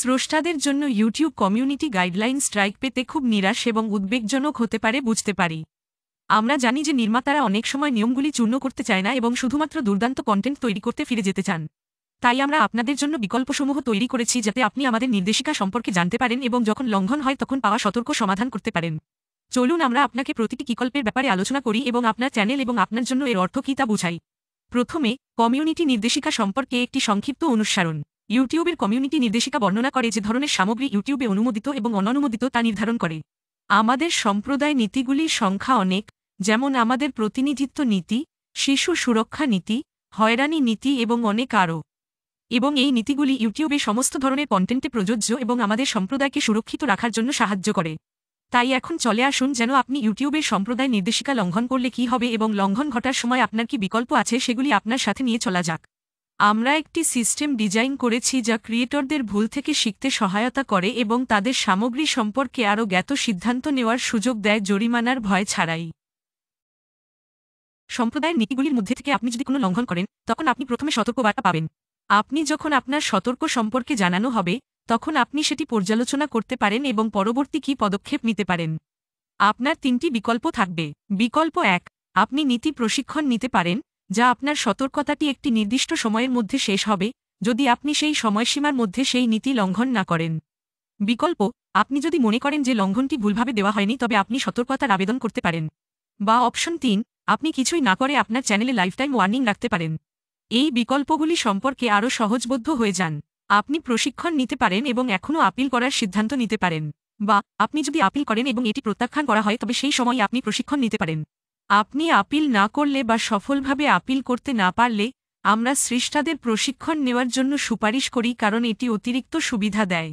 স্রষ্টাদের জন্য YouTube community guideline strike পেতে খুব নিরাশ এবং উদ্বেগজনক হতে পারে বুঝতে পারি আমরা জানি যে নির্মাতারা অনেক সময় নিয়মগুলি চূর্ণ করতে চায় না এবং শুধুমাত্র দুর্দান্ত কন্টেন্ট তৈরি করতে ফিরে যেতে চান তাই আমরা আপনাদের জন্য বিকল্পসমূহ তৈরি করেছি যাতে আপনি আমাদের নির্দেশিকা সম্পর্কে জানতে পারেন এবং যখন লঙ্ঘন হয় তখন পাওয়া সতর্ক সমাধান করতে পারেন চলুন আমরা আপনাকে প্রতিটি বিকল্পের ব্যাপারে আলোচনা করি এবং আপনার চ্যানেল এবং আপনার জন্য এর অর্থ কী তা বুঝাই প্রথমে কমিউনিটি নির্দেশিকা সম্পর্কে একটি সংক্ষিপ্ত অনুসারণ ইউটিউবের কমিউনিটি নির্দেশিকা বর্ণনা করে যে ধরনের সামগ্রী ইউটিউবে অনুমোদিত এবং অননুমোদিত তা নির্ধারণ করে আমাদের সম্প্রদায় নীতিগুলির সংখ্যা অনেক যেমন আমাদের প্রতিনিধিত্ব নীতি শিশু সুরক্ষা নীতি হয়রানি নীতি এবং অনেক আরও এবং এই নীতিগুলি ইউটিউবে সমস্ত ধরনের কন্টেন্টে প্রযোজ্য এবং আমাদের সম্প্রদায়কে সুরক্ষিত রাখার জন্য সাহায্য করে তাই এখন চলে আসুন যেন আপনি ইউটিউবের সম্প্রদায় নির্দেশিকা লঙ্ঘন করলে কি হবে এবং লঙ্ঘন ঘটার সময় আপনার কি বিকল্প আছে সেগুলি আপনার সাথে নিয়ে চলা যাক আমরা একটি সিস্টেম ডিজাইন করেছি যা ক্রিয়েটরদের ভুল থেকে শিখতে সহায়তা করে এবং তাদের সামগ্রী সম্পর্কে আরও জ্ঞাত সিদ্ধান্ত নেওয়ার সুযোগ দেয় জরিমানার ভয় ছাড়াই সম্প্রদায়ের নীতিগুলির মধ্যে থেকে আপনি যদি কোনো লঙ্ঘন করেন তখন আপনি প্রথমে সতর্কবার্তা পাবেন আপনি যখন আপনার সতর্ক সম্পর্কে জানানো হবে তখন আপনি সেটি পর্যালোচনা করতে পারেন এবং পরবর্তী কী পদক্ষেপ নিতে পারেন আপনার তিনটি বিকল্প থাকবে বিকল্প এক আপনি নীতি প্রশিক্ষণ নিতে পারেন যা আপনার সতর্কতাটি একটি নির্দিষ্ট সময়ের মধ্যে শেষ হবে যদি আপনি সেই সময়সীমার মধ্যে সেই নীতি লঙ্ঘন না করেন বিকল্প আপনি যদি মনে করেন যে লঙ্ঘনটি ভুলভাবে দেওয়া হয়নি তবে আপনি সতর্কতার আবেদন করতে পারেন বা অপশন তিন আপনি কিছুই না করে আপনার চ্যানেলে লাইফটাইম ওয়ার্নিং রাখতে পারেন এই বিকল্পগুলি সম্পর্কে আরও সহজবোধ্য হয়ে যান আপনি প্রশিক্ষণ নিতে পারেন এবং এখনও আপিল করার সিদ্ধান্ত নিতে পারেন বা আপনি যদি আপিল করেন এবং এটি প্রত্যাখ্যান করা হয় তবে সেই সময় আপনি প্রশিক্ষণ নিতে পারেন আপনি আপিল না করলে বা সফলভাবে আপিল করতে না পারলে আমরা শ্রেষ্ঠাদের প্রশিক্ষণ নেওয়ার জন্য সুপারিশ করি কারণ এটি অতিরিক্ত সুবিধা দেয়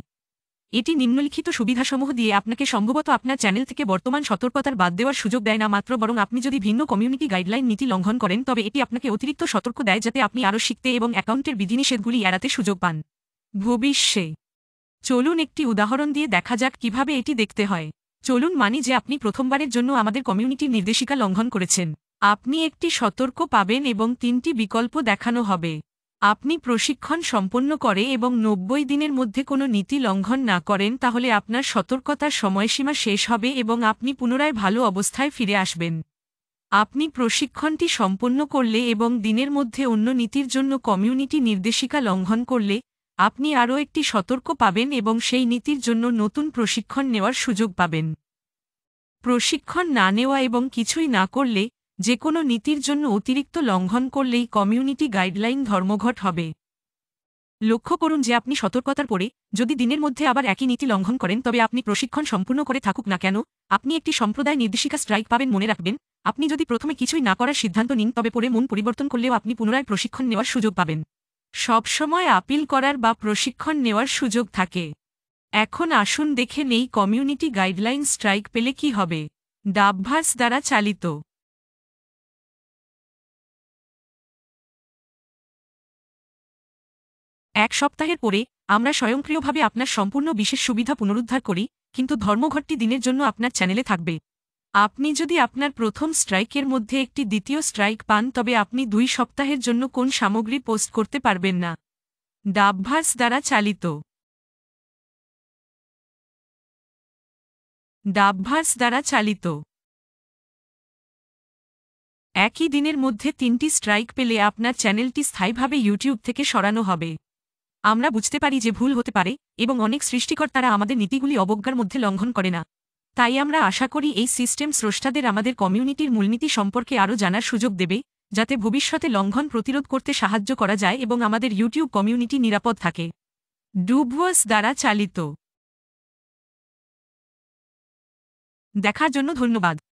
এটি নিম্নলিখিত সুবিধাসমূহ দিয়ে আপনাকে সম্ভবত আপনার চ্যানেল থেকে বর্তমান সতর্কতার বাদ দেওয়ার সুযোগ দেয় না মাত্র বরং আপনি যদি ভিন্ন কমিউনিটি গাইডলাইন নীতি লঙ্ঘন করেন তবে এটি আপনাকে অতিরিক্ত সতর্ক দেয় যাতে আপনি আরও শিখতে এবং অ্যাকাউন্টের বিধিনিষেধগুলি এড়াতে সুযোগ পান ভবিষ্যে চলুন একটি উদাহরণ দিয়ে দেখা যাক কিভাবে এটি দেখতে হয় চলুন মানি যে আপনি প্রথমবারের জন্য আমাদের কমিউনিটির নির্দেশিকা লঙ্ঘন করেছেন আপনি একটি সতর্ক পাবেন এবং তিনটি বিকল্প দেখানো হবে আপনি প্রশিক্ষণ সম্পন্ন করে এবং নব্বই দিনের মধ্যে কোনো নীতি লঙ্ঘন না করেন তাহলে আপনার সতর্কতার সময়সীমা শেষ হবে এবং আপনি পুনরায় ভালো অবস্থায় ফিরে আসবেন আপনি প্রশিক্ষণটি সম্পন্ন করলে এবং দিনের মধ্যে অন্য নীতির জন্য কমিউনিটি নির্দেশিকা লঙ্ঘন করলে আপনি আরও একটি সতর্ক পাবেন এবং সেই নীতির জন্য নতুন প্রশিক্ষণ নেওয়ার সুযোগ পাবেন প্রশিক্ষণ না নেওয়া এবং কিছুই না করলে যে কোনো নীতির জন্য অতিরিক্ত লঙ্ঘন করলেই কমিউনিটি গাইডলাইন ধর্মঘট হবে লক্ষ্য করুন যে আপনি সতর্কতার পরে যদি দিনের মধ্যে আবার একই নীতি লঙ্ঘন করেন তবে আপনি প্রশিক্ষণ সম্পূর্ণ করে থাকুক না কেন আপনি একটি সম্প্রদায় নির্দেশিকা স্ট্রাইক পাবেন মনে রাখবেন আপনি যদি প্রথমে কিছুই না করার সিদ্ধান্ত নিন তবে পরে মন পরিবর্তন করলেও আপনি পুনরায় প্রশিক্ষণ নেওয়ার সুযোগ পাবেন সবসময় আপিল করার বা প্রশিক্ষণ নেওয়ার সুযোগ থাকে এখন আসুন দেখে নেই কমিউনিটি গাইডলাইন স্ট্রাইক পেলে কি হবে ডাবভাস দ্বারা চালিত এক সপ্তাহের পরে আমরা স্বয়ংক্রিয়ভাবে আপনার সম্পূর্ণ বিশেষ সুবিধা পুনরুদ্ধার করি কিন্তু ধর্মঘটটি দিনের জন্য আপনার চ্যানেলে থাকবে আপনি যদি আপনার প্রথম স্ট্রাইকের মধ্যে একটি দ্বিতীয় স্ট্রাইক পান তবে আপনি দুই সপ্তাহের জন্য কোন সামগ্রী পোস্ট করতে পারবেন না ডাবভাস দ্বারা চালিত ডাবভাস দ্বারা চালিত একই দিনের মধ্যে তিনটি স্ট্রাইক পেলে আপনার চ্যানেলটি স্থায়ীভাবে ইউটিউব থেকে সরানো হবে আমরা বুঝতে পারি যে ভুল হতে পারে এবং অনেক সৃষ্টিকর্তারা আমাদের নীতিগুলি অবজ্ঞার মধ্যে লঙ্ঘন করে না তাই আমরা আশা করি এই সিস্টেম স্রষ্টাদের আমাদের কমিউনিটির মূলনীতি সম্পর্কে আরও জানার সুযোগ দেবে যাতে ভবিষ্যতে লঙ্ঘন প্রতিরোধ করতে সাহায্য করা যায় এবং আমাদের ইউটিউব কমিউনিটি নিরাপদ থাকে ডুবওয়ার্স দ্বারা চালিত দেখার জন্য ধন্যবাদ